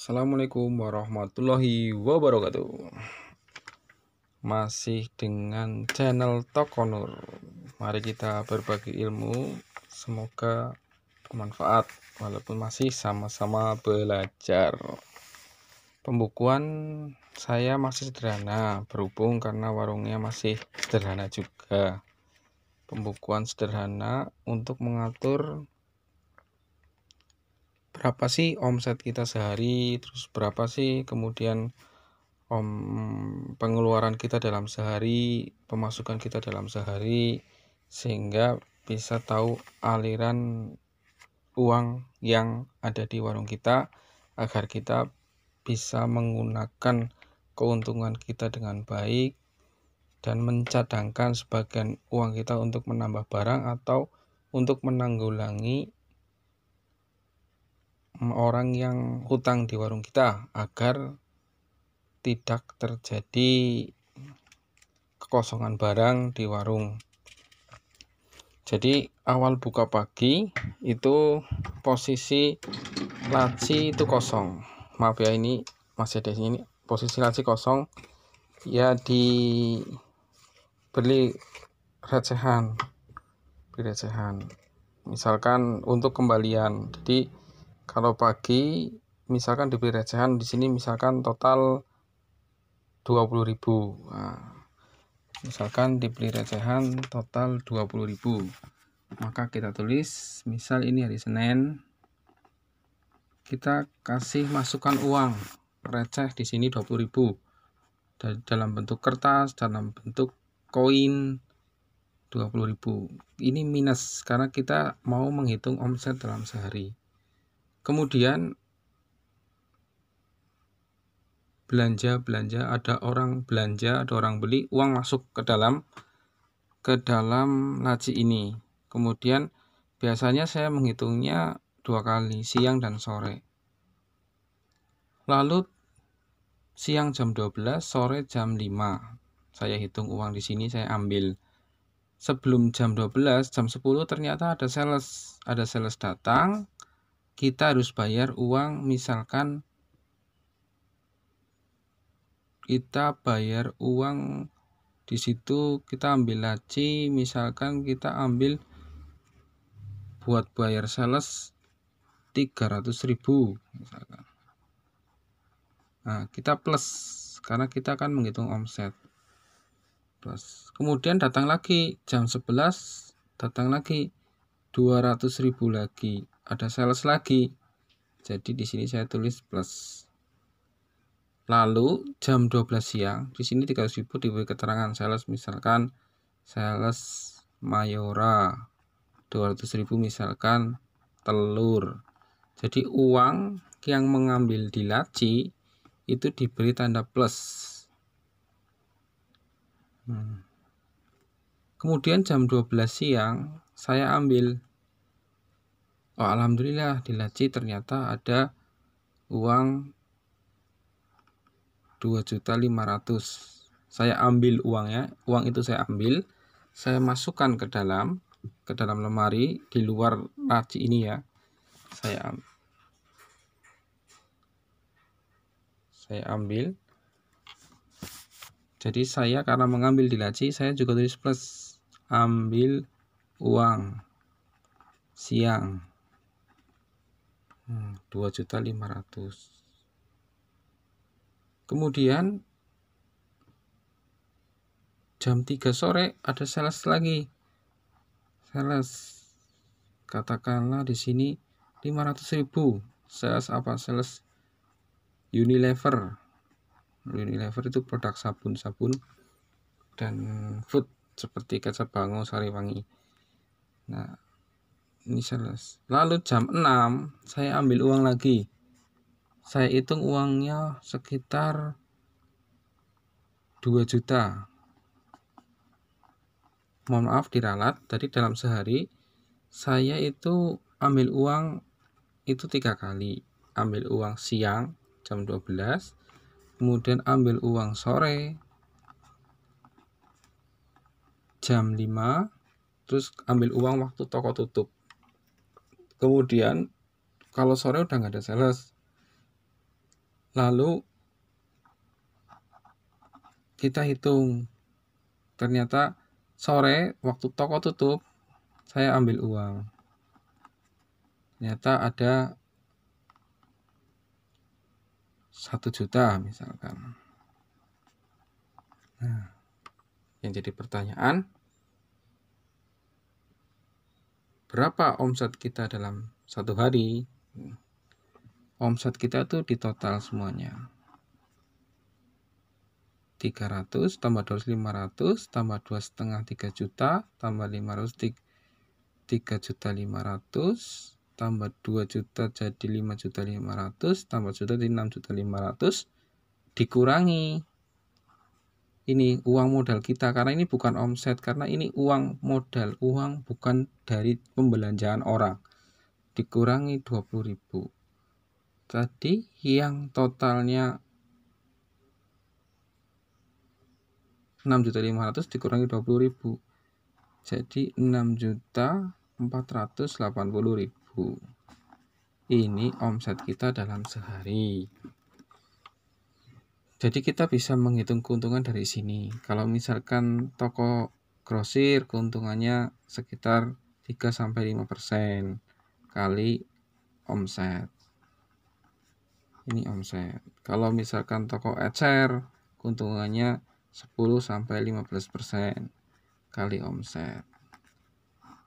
Assalamualaikum warahmatullahi wabarakatuh Masih dengan channel Tokonur Mari kita berbagi ilmu Semoga bermanfaat Walaupun masih sama-sama belajar Pembukuan saya masih sederhana Berhubung karena warungnya masih sederhana juga Pembukuan sederhana untuk mengatur berapa sih omset kita sehari terus berapa sih kemudian om pengeluaran kita dalam sehari pemasukan kita dalam sehari sehingga bisa tahu aliran uang yang ada di warung kita agar kita bisa menggunakan keuntungan kita dengan baik dan mencadangkan sebagian uang kita untuk menambah barang atau untuk menanggulangi orang yang hutang di warung kita agar tidak terjadi kekosongan barang di warung. Jadi awal buka pagi itu posisi laci itu kosong. Maaf ya ini masih ada ini posisi laci kosong ya di beli recehan beli recehan misalkan untuk kembalian jadi kalau pagi misalkan dibeli recehan di sini misalkan total 20.000 nah, misalkan dibeli recehan total 20.000 maka kita tulis misal ini hari Senin kita kasih masukkan uang receh di sini 20.000 dalam bentuk kertas dalam bentuk koin 20.000 ini minus karena kita mau menghitung omset dalam sehari Kemudian belanja belanja ada orang belanja ada orang beli uang masuk ke dalam ke dalam laci ini kemudian biasanya saya menghitungnya dua kali siang dan sore lalu siang jam 12 sore jam 5 saya hitung uang di sini saya ambil sebelum jam 12 jam 10 ternyata ada sales ada sales datang kita harus bayar uang misalkan kita bayar uang di situ kita ambil laci misalkan kita ambil buat bayar sales 300.000 misalkan nah kita plus karena kita akan menghitung omset plus kemudian datang lagi jam 11 datang lagi 200.000 lagi ada sales lagi. Jadi di sini saya tulis plus. Lalu jam 12 siang, di sini 300.000 diberi keterangan sales misalkan sales Mayora 200.000 misalkan telur. Jadi uang yang mengambil di laci itu diberi tanda plus. Hmm. Kemudian jam 12 siang saya ambil oh, alhamdulillah di laci ternyata ada uang 2.500 saya ambil uangnya uang itu saya ambil saya masukkan ke dalam ke dalam lemari di luar laci ini ya saya ambil saya ambil jadi saya karena mengambil di laci saya juga tulis plus ambil uang siang juta lima ratus Kemudian jam tiga sore ada sales lagi. Sales katakanlah di sini lima ratus ribu Sales apa? Sales Unilever. Unilever itu produk sabun-sabun dan food seperti kecap bango, sari wangi. Nah, ini sales lalu jam 6 saya ambil uang lagi saya hitung uangnya sekitar 2 juta mohon maaf diralat tadi dalam sehari saya itu ambil uang itu tiga kali ambil uang siang jam 12 kemudian ambil uang sore jam 5 terus ambil uang waktu toko tutup kemudian kalau sore udah nggak ada sales lalu kita hitung ternyata sore waktu toko tutup saya ambil uang ternyata ada satu juta misalkan nah yang jadi pertanyaan berapa omset kita dalam satu hari omset kita tuh di total semuanya 300 tambah 200 500 tambah 2 setengah 3 juta tambah 500 3 juta 500 tambah 2 juta jadi 5 juta 500 tambah juta jadi 6 juta 500 dikurangi ini uang modal kita karena ini bukan omset karena ini uang modal uang bukan dari pembelanjaan orang dikurangi 20.000 tadi yang totalnya 6.500 dikurangi 20.000 jadi 6.480.000 ini omset kita dalam sehari jadi kita bisa menghitung keuntungan dari sini. Kalau misalkan toko grosir keuntungannya sekitar 3 sampai 5% kali omset. Ini omset. Kalau misalkan toko ecer keuntungannya 10 sampai 15% kali omset.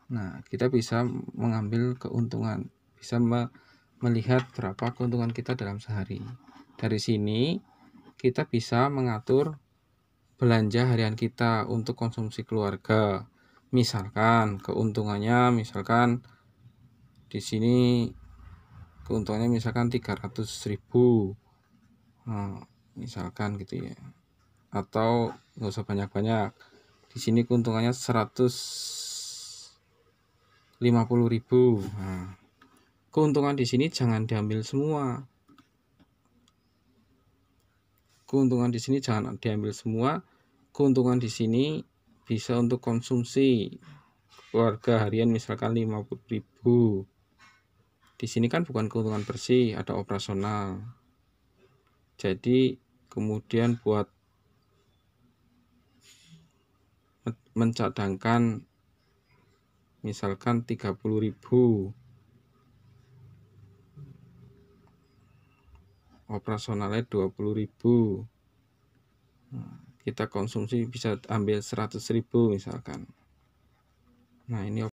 Nah, kita bisa mengambil keuntungan, bisa melihat berapa keuntungan kita dalam sehari. Dari sini kita bisa mengatur belanja harian kita untuk konsumsi keluarga. Misalkan keuntungannya misalkan di sini keuntungannya misalkan 300.000. Nah, misalkan gitu ya. Atau nggak usah banyak-banyak. Di sini keuntungannya 150.000. Nah, keuntungan di sini jangan diambil semua keuntungan di sini jangan diambil semua keuntungan di sini bisa untuk konsumsi keluarga harian misalkan 50.000 di sini kan bukan keuntungan bersih ada operasional jadi kemudian buat mencadangkan misalkan 30.000 operasionalnya 20.000 nah, kita konsumsi bisa ambil ribu misalkan nah ini